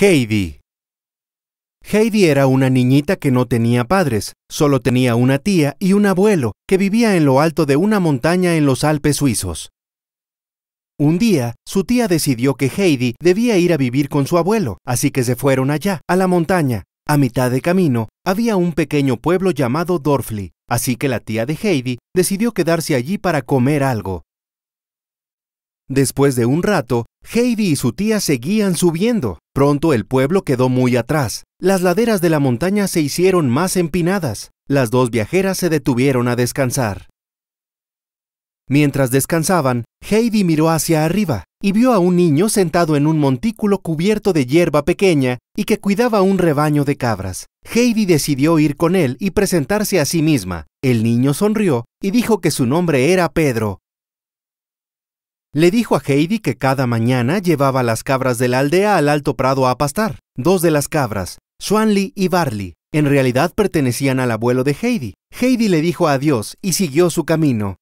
Heidi. Heidi era una niñita que no tenía padres, solo tenía una tía y un abuelo que vivía en lo alto de una montaña en los Alpes suizos. Un día, su tía decidió que Heidi debía ir a vivir con su abuelo, así que se fueron allá, a la montaña. A mitad de camino, había un pequeño pueblo llamado Dorfli, así que la tía de Heidi decidió quedarse allí para comer algo. Después de un rato, Heidi y su tía seguían subiendo. Pronto el pueblo quedó muy atrás. Las laderas de la montaña se hicieron más empinadas. Las dos viajeras se detuvieron a descansar. Mientras descansaban, Heidi miró hacia arriba y vio a un niño sentado en un montículo cubierto de hierba pequeña y que cuidaba un rebaño de cabras. Heidi decidió ir con él y presentarse a sí misma. El niño sonrió y dijo que su nombre era Pedro. Le dijo a Heidi que cada mañana llevaba las cabras de la aldea al Alto Prado a pastar. Dos de las cabras, Swanley y Barley, en realidad pertenecían al abuelo de Heidi. Heidi le dijo adiós y siguió su camino.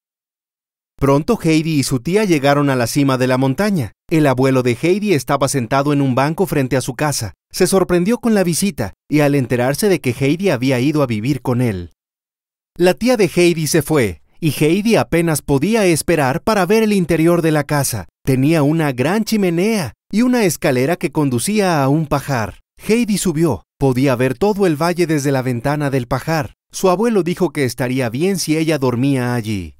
Pronto Heidi y su tía llegaron a la cima de la montaña. El abuelo de Heidi estaba sentado en un banco frente a su casa. Se sorprendió con la visita y al enterarse de que Heidi había ido a vivir con él. La tía de Heidi se fue, y Heidi apenas podía esperar para ver el interior de la casa. Tenía una gran chimenea y una escalera que conducía a un pajar. Heidi subió. Podía ver todo el valle desde la ventana del pajar. Su abuelo dijo que estaría bien si ella dormía allí.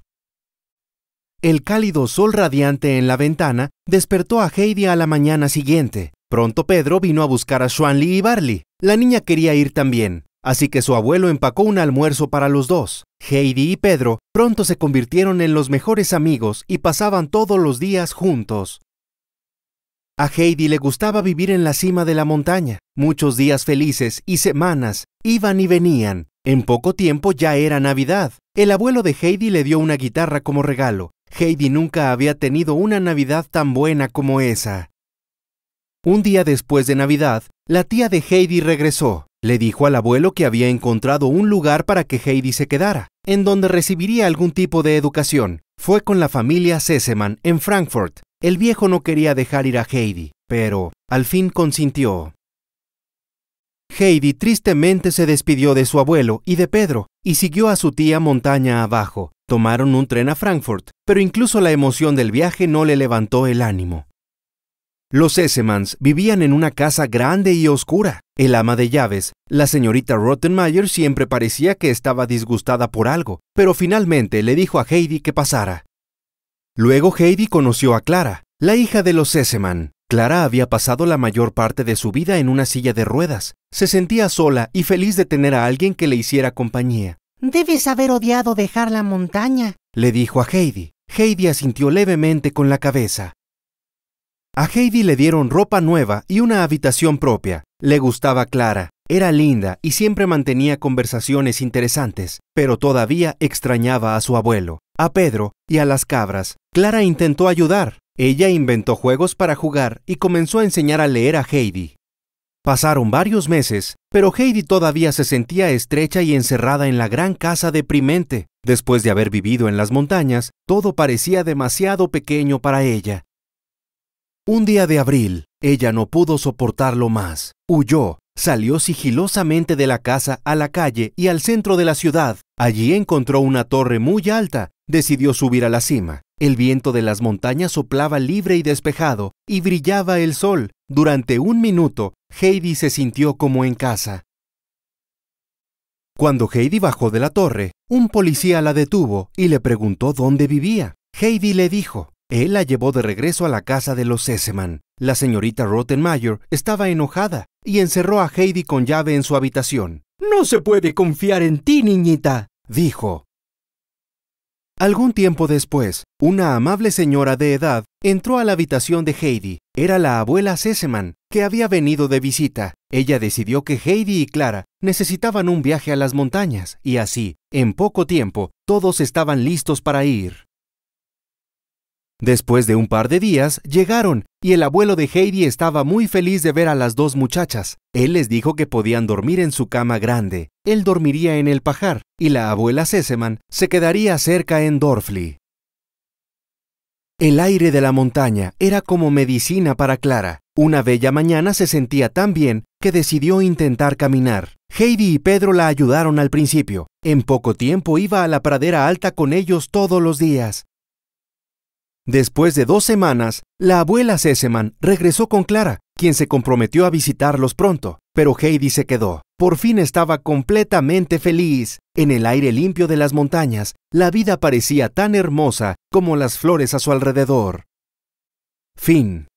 El cálido sol radiante en la ventana despertó a Heidi a la mañana siguiente. Pronto Pedro vino a buscar a Swanley y Barley. La niña quería ir también. Así que su abuelo empacó un almuerzo para los dos. Heidi y Pedro pronto se convirtieron en los mejores amigos y pasaban todos los días juntos. A Heidi le gustaba vivir en la cima de la montaña. Muchos días felices y semanas iban y venían. En poco tiempo ya era Navidad. El abuelo de Heidi le dio una guitarra como regalo. Heidi nunca había tenido una Navidad tan buena como esa. Un día después de Navidad, la tía de Heidi regresó. Le dijo al abuelo que había encontrado un lugar para que Heidi se quedara, en donde recibiría algún tipo de educación. Fue con la familia Seseman en Frankfurt. El viejo no quería dejar ir a Heidi, pero al fin consintió. Heidi tristemente se despidió de su abuelo y de Pedro, y siguió a su tía montaña abajo. Tomaron un tren a Frankfurt, pero incluso la emoción del viaje no le levantó el ánimo. Los Essemans vivían en una casa grande y oscura. El ama de llaves, la señorita Rottenmeier, siempre parecía que estaba disgustada por algo, pero finalmente le dijo a Heidi que pasara. Luego Heidi conoció a Clara, la hija de los Esseman. Clara había pasado la mayor parte de su vida en una silla de ruedas. Se sentía sola y feliz de tener a alguien que le hiciera compañía. Debes haber odiado dejar la montaña, le dijo a Heidi. Heidi asintió levemente con la cabeza. A Heidi le dieron ropa nueva y una habitación propia. Le gustaba Clara, era linda y siempre mantenía conversaciones interesantes, pero todavía extrañaba a su abuelo, a Pedro y a las cabras. Clara intentó ayudar. Ella inventó juegos para jugar y comenzó a enseñar a leer a Heidi. Pasaron varios meses, pero Heidi todavía se sentía estrecha y encerrada en la gran casa deprimente. Después de haber vivido en las montañas, todo parecía demasiado pequeño para ella. Un día de abril, ella no pudo soportarlo más. Huyó, salió sigilosamente de la casa a la calle y al centro de la ciudad. Allí encontró una torre muy alta, decidió subir a la cima. El viento de las montañas soplaba libre y despejado, y brillaba el sol. Durante un minuto, Heidi se sintió como en casa. Cuando Heidi bajó de la torre, un policía la detuvo y le preguntó dónde vivía. Heidi le dijo, él la llevó de regreso a la casa de los Sesseman. La señorita Rottenmeier estaba enojada y encerró a Heidi con llave en su habitación. No se puede confiar en ti, niñita, dijo. Algún tiempo después, una amable señora de edad entró a la habitación de Heidi. Era la abuela Seseman, que había venido de visita. Ella decidió que Heidi y Clara necesitaban un viaje a las montañas, y así, en poco tiempo, todos estaban listos para ir. Después de un par de días, llegaron, y el abuelo de Heidi estaba muy feliz de ver a las dos muchachas. Él les dijo que podían dormir en su cama grande, él dormiría en el pajar, y la abuela Seseman se quedaría cerca en Dorfli. El aire de la montaña era como medicina para Clara. Una bella mañana se sentía tan bien que decidió intentar caminar. Heidi y Pedro la ayudaron al principio. En poco tiempo iba a la pradera alta con ellos todos los días. Después de dos semanas, la abuela Seseman regresó con Clara, quien se comprometió a visitarlos pronto, pero Heidi se quedó. Por fin estaba completamente feliz. En el aire limpio de las montañas, la vida parecía tan hermosa como las flores a su alrededor. Fin.